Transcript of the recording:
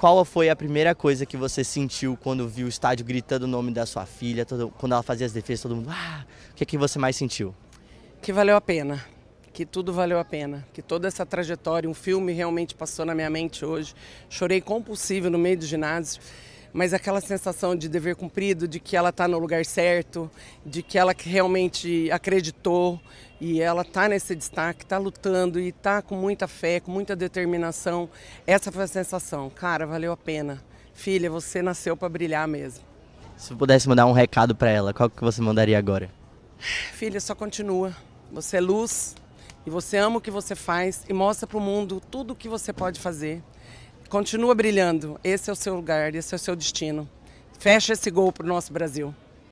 qual foi a primeira coisa que você sentiu quando viu o estádio gritando o nome da sua filha, todo, quando ela fazia as defesas, todo mundo, ah, o que é que você mais sentiu? Que valeu a pena, que tudo valeu a pena, que toda essa trajetória, um filme realmente passou na minha mente hoje. Chorei compulsivo no meio do ginásio mas aquela sensação de dever cumprido, de que ela está no lugar certo, de que ela realmente acreditou e ela está nesse destaque, está lutando e está com muita fé, com muita determinação. Essa foi a sensação. Cara, valeu a pena. Filha, você nasceu para brilhar mesmo. Se pudesse mandar um recado para ela, qual que você mandaria agora? Filha, só continua. Você é luz e você ama o que você faz e mostra para o mundo tudo o que você pode fazer. Continua brilhando. Esse é o seu lugar, esse é o seu destino. Fecha esse gol para o nosso Brasil.